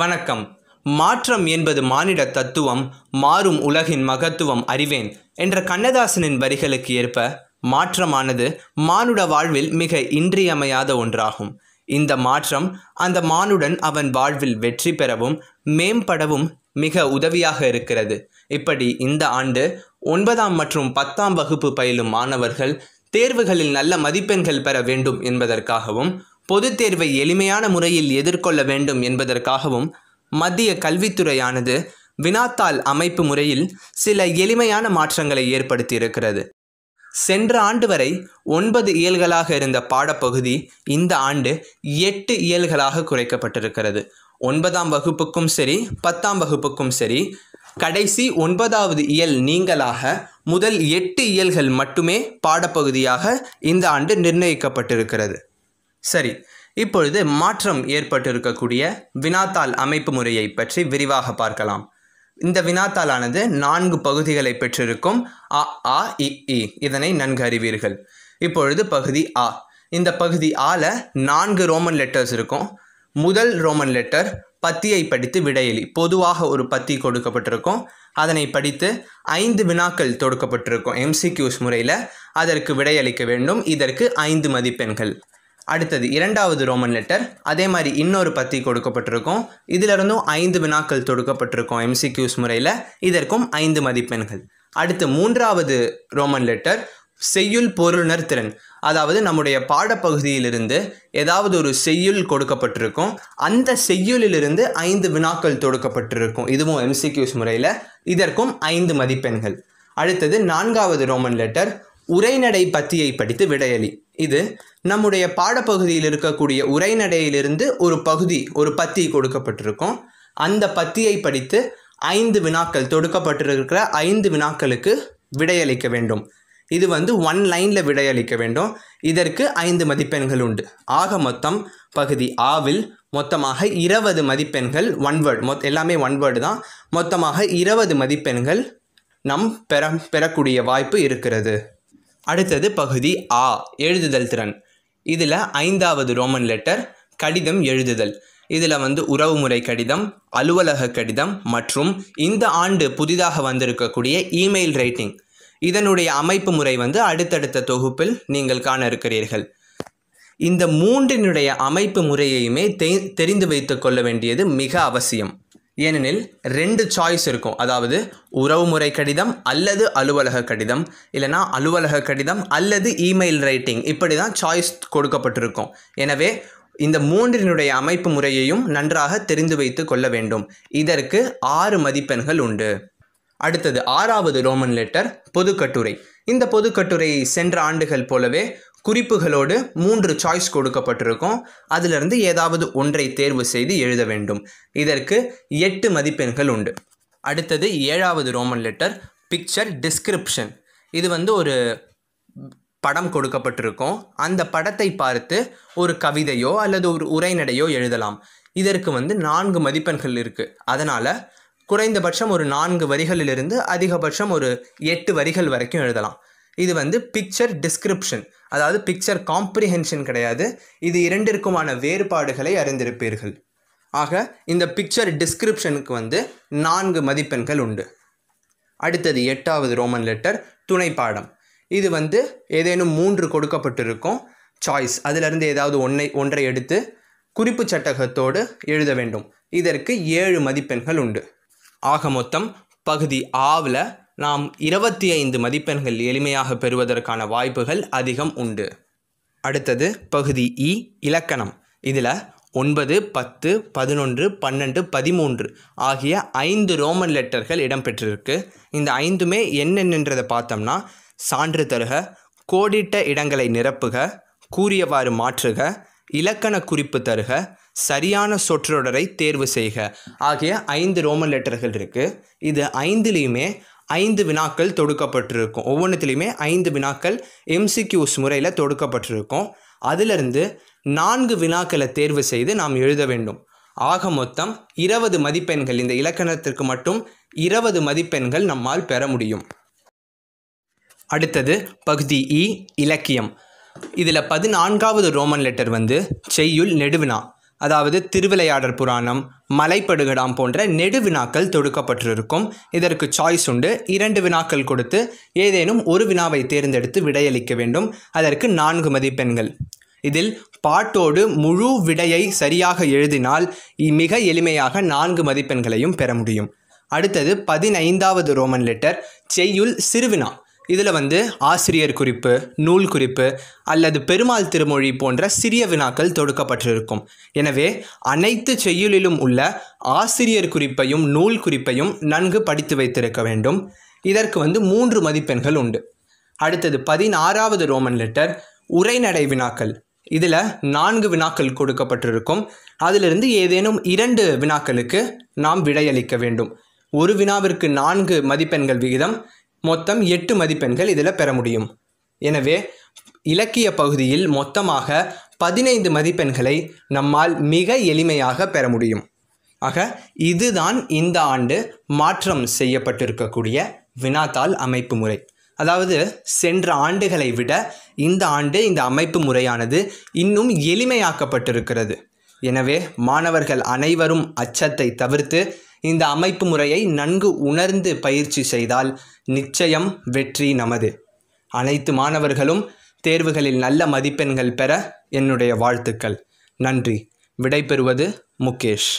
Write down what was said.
வணக்கம் மாற்றம் என்பது மானிட தத்துவம் மாறும் உலகின் மகத்துவம் அறிவேன் என்ற கண்ணதாசனின் வரிகளுக்கு ஏற்ப மாற்றமானது மானுட வாழ்வில் மிக இன்றியமையாத ஒன்றாகும் இந்த மாற்றம் அந்த மானுடன் அவன் வாழ்வில் வெற்றி பெறவும் மேம்படவும் மிக உதவியாக இருக்கிறது இப்படி இந்த ஆண்டு ஒன்பதாம் மற்றும் பத்தாம் வகுப்பு பயிலும் மாணவர்கள் தேர்வுகளில் நல்ல மதிப்பெண்கள் பெற வேண்டும் என்பதற்காகவும் பொதுத் தேர்வை எளிமையான முறையில் எதிர்கொள்ள வேண்டும் என்பதற்காகவும் மத்திய கல்வித்துறையானது வினாத்தாள் அமைப்பு முறையில் சில எளிமையான மாற்றங்களை ஏற்படுத்தியிருக்கிறது சென்ற ஆண்டு வரை ஒன்பது இயல்களாக இருந்த பாடப்பகுதி இந்த ஆண்டு எட்டு இயல்களாக குறைக்கப்பட்டிருக்கிறது ஒன்பதாம் வகுப்புக்கும் சரி பத்தாம் வகுப்புக்கும் சரி கடைசி ஒன்பதாவது இயல் நீங்களாக முதல் எட்டு இயல்கள் மட்டுமே பாடப்பகுதியாக இந்த ஆண்டு நிர்ணயிக்கப்பட்டிருக்கிறது சரி இப்பொழுது மாற்றம் ஏற்பட்டிருக்கக்கூடிய வினாத்தாள் அமைப்பு முறையை பற்றி விரிவாக பார்க்கலாம் இந்த வினாத்தாளானது நான்கு பகுதிகளை பெற்றிருக்கும் அ ஆ இ இ இதனை நன்கு அறிவீர்கள் இப்பொழுது பகுதி ஆ இந்த பகுதி ஆல நான்கு ரோமன் லெட்டர்ஸ் இருக்கும் முதல் ரோமன் லெட்டர் பத்தியை படித்து விடையலி பொதுவாக ஒரு பத்தி கொடுக்கப்பட்டிருக்கும் அதனை படித்து ஐந்து வினாக்கள் தொடுக்கப்பட்டிருக்கும் எம்சிக்யூஸ் முறையில் அதற்கு விடையளிக்க வேண்டும் இதற்கு ஐந்து மதிப்பெண்கள் அடுத்தது இரண்டாவது ரோமன் லெட்டர் அதே மாதிரி இன்னொரு பத்தி கொடுக்கப்பட்டிருக்கும் இதிலிருந்தும் ஐந்து வினாக்கள் தொடுக்கப்பட்டிருக்கும் எம்சிக்யூஸ் முறையில் இதற்கும் ஐந்து மதிப்பெண்கள் அடுத்து மூன்றாவது ரோமன் லெட்டர் செய்யுள் பொருணர் திறன் அதாவது நம்முடைய பாடப்பகுதியிலிருந்து ஏதாவது ஒரு செய்யுள் கொடுக்கப்பட்டிருக்கும் அந்த செய்யுளிலிருந்து ஐந்து வினாக்கள் தொடுக்கப்பட்டிருக்கும் இதுவும் எம்சிக்யூஸ் முறையில் இதற்கும் ஐந்து மதிப்பெண்கள் அடுத்தது நான்காவது ரோமன் லெட்டர் உரைநடை பத்தியை படித்து விடையளி இது நம்முடைய பாடப்பகுதியில் இருக்கக்கூடிய உரைநடையிலிருந்து ஒரு பகுதி ஒரு பத்தி கொடுக்கப்பட்டிருக்கும் அந்த பத்தியை படித்து ஐந்து வினாக்கள் தொடுக்கப்பட்டிருக்கிற ஐந்து வினாக்களுக்கு விடையளிக்க வேண்டும் இது வந்து ஒன் லைனில் விடையளிக்க வேண்டும் இதற்கு ஐந்து மதிப்பெண்கள் உண்டு ஆக மொத்தம் பகுதி ஆவில் மொத்தமாக இருபது மதிப்பெண்கள் ஒன் வேர்டு மொத் எல்லாமே ஒன் வேர்டு தான் மொத்தமாக இருபது மதிப்பெண்கள் நம் பெற பெறக்கூடிய வாய்ப்பு இருக்கிறது அடுத்தது பகுதி ஆ எழுதுதல் திறன் இதில் ஐந்தாவது ரோமன் லெட்டர் கடிதம் எழுதுதல் இதில் வந்து உறவுமுறை கடிதம் அலுவலக கடிதம் மற்றும் இந்த ஆண்டு புதிதாக வந்திருக்கக்கூடிய இமெயில் ரைட்டிங் இதனுடைய அமைப்பு முறை வந்து அடுத்தடுத்த தொகுப்பில் நீங்கள் காண இருக்கிறீர்கள் இந்த மூன்றினுடைய அமைப்பு முறையையுமே தெரிந்து வைத்துக் கொள்ள வேண்டியது மிக அவசியம் ஏனெனில் ரெண்டு சாய்ஸ் இருக்கும் அதாவது உறவுமுறை கடிதம் அல்லது அலுவலக கடிதம் இல்லைனா அலுவலக கடிதம் அல்லது இமெயில் ரைட்டிங் இப்படி தான் சாய்ஸ் கொடுக்கப்பட்டிருக்கும் எனவே இந்த மூன்றினுடைய அமைப்பு முறையையும் நன்றாக தெரிந்து வைத்து கொள்ள வேண்டும் இதற்கு ஆறு மதிப்பெண்கள் உண்டு அடுத்தது ஆறாவது ரோமன் லெட்டர் பொதுக்கட்டுரை இந்த பொதுக்கட்டுரை சென்ற ஆண்டுகள் போலவே குறிப்புகளோடு மூன்று சாய்ஸ் கொடுக்கப்பட்டிருக்கும் அதிலிருந்து ஏதாவது ஒன்றை தேர்வு செய்து எழுத வேண்டும் இதற்கு எட்டு மதிப்பெண்கள் உண்டு அடுத்தது ஏழாவது ரோமன் லெட்டர் பிக்சர் டிஸ்கிரிப்ஷன் இது வந்து ஒரு படம் கொடுக்கப்பட்டிருக்கும் அந்த படத்தை பார்த்து ஒரு கவிதையோ அல்லது ஒரு உரைநடையோ எழுதலாம் இதற்கு வந்து நான்கு மதிப்பெண்கள் இருக்குது அதனால் குறைந்தபட்சம் ஒரு நான்கு வரிகளிலிருந்து அதிகபட்சம் ஒரு எட்டு வரிகள் வரைக்கும் எழுதலாம் இது வந்து பிக்சர் டிஸ்கிரிப்ஷன் அதாவது பிக்சர் காம்ப்ரிஹென்ஷன் கிடையாது இது இரண்டிற்குமான வேறுபாடுகளை அறிந்திருப்பீர்கள் ஆக இந்த பிக்சர் டிஸ்கிரிப்ஷனுக்கு வந்து நான்கு மதிப்பெண்கள் உண்டு அடுத்தது எட்டாவது ரோமன் லெட்டர் துணை பாடம் இது வந்து ஏதேனும் மூன்று கொடுக்கப்பட்டிருக்கும் சாய்ஸ் அதிலிருந்து ஏதாவது ஒன்றை ஒன்றை எடுத்து குறிப்பு சட்டகத்தோடு எழுத வேண்டும் இதற்கு ஏழு மதிப்பெண்கள் உண்டு ஆக மொத்தம் பகுதி ஆவில் நாம் இருபத்தி ஐந்து மதிப்பெண்கள் எளிமையாக பெறுவதற்கான வாய்ப்புகள் அதிகம் உண்டு அடுத்தது பகுதி இ இலக்கணம் இதில் ஒன்பது பத்து பதினொன்று பன்னெண்டு பதிமூன்று ஆகிய ஐந்து ரோமன் லெட்டர்கள் இடம்பெற்றிருக்கு இந்த ஐந்துமே என்னென்னன்றதை பார்த்தோம்னா சான்று தருக கோடிட்ட இடங்களை நிரப்புக கூறியவாறு மாற்றுக இலக்கண குறிப்பு தருக சரியான சொற்றொடரை தேர்வு செய்க ஆகிய ஐந்து ரோமன் லெட்டர்கள் இருக்குது இது ஐந்துலேயுமே ஐந்து வினாக்கள் தொடுக்கப்பட்டிருக்கும் ஒவ்வொன்றத்துலேயுமே ஐந்து வினாக்கள் எம்சிக்யூஸ் முறையில் தொடுக்கப்பட்டிருக்கும் அதிலிருந்து நான்கு வினாக்களை தேர்வு செய்து நாம் எழுத வேண்டும் ஆக மொத்தம் இருபது மதிப்பெண்கள் இந்த இலக்கணத்திற்கு மட்டும் இருபது மதிப்பெண்கள் நம்மால் பெற முடியும் அடுத்தது பகுதி இ இலக்கியம் இதில் பதினான்காவது ரோமன் லெட்டர் வந்து செய்யுள் நெடுவினா அதாவது திருவிளையாடற் புராணம் மலைப்படுகடாம் போன்ற நெடு வினாக்கள் தொடுக்கப்பட்டிருக்கும் இதற்கு சாய்ஸ் உண்டு இரண்டு வினாக்கள் கொடுத்து ஏதேனும் ஒரு வினாவை தேர்ந்தெடுத்து விடையளிக்க வேண்டும் அதற்கு நான்கு மதிப்பெண்கள் இதில் பாட்டோடு முழு விடையை சரியாக எழுதினால் மிக எளிமையாக நான்கு மதிப்பெண்களையும் பெற முடியும் அடுத்தது பதினைந்தாவது ரோமன் லெட்டர் செய்யுள் சிறுவினா இதில் வந்து ஆசிரியர் குறிப்பு நூல் குறிப்பு அல்லது பெருமாள் திருமொழி போன்ற சிறிய வினாக்கள் தொடுக்கப்பட்டிருக்கும் எனவே அனைத்து செய்யுளிலும் உள்ள ஆசிரியர் குறிப்பையும் நூல் குறிப்பையும் நன்கு படித்து வைத்திருக்க வேண்டும் இதற்கு வந்து மூன்று மதிப்பெண்கள் உண்டு அடுத்தது பதினாறாவது ரோமன் லெட்டர் உரைநடை வினாக்கள் இதில் நான்கு வினாக்கள் கொடுக்கப்பட்டிருக்கும் அதிலிருந்து ஏதேனும் இரண்டு வினாக்களுக்கு நாம் விடையளிக்க வேண்டும் ஒரு வினாவிற்கு நான்கு மதிப்பெண்கள் விகிதம் மொத்தம் எட்டு மதிப்பெண்கள் இதில் பெற முடியும் எனவே இலக்கிய பகுதியில் மொத்தமாக பதினைந்து மதிப்பெண்களை நம்மால் மிக எளிமையாக பெற முடியும் ஆக இதுதான் இந்த ஆண்டு மாற்றம் செய்யப்பட்டிருக்கக்கூடிய வினாத்தாள் அமைப்பு முறை அதாவது சென்ற ஆண்டுகளை விட இந்த ஆண்டு இந்த அமைப்பு முறையானது இன்னும் எளிமையாக்கப்பட்டிருக்கிறது எனவே மாணவர்கள் அனைவரும் அச்சத்தை தவிர்த்து இந்த அமைப்பு முறையை நன்கு உணர்ந்து பயிற்சி செய்தால் நிச்சயம் வெற்றி நமது அனைத்து மாணவர்களும் தேர்வுகளில் நல்ல மதிப்பெண்கள் பெற என்னுடைய வாழ்த்துக்கள் நன்றி விடைபெறுவது முகேஷ்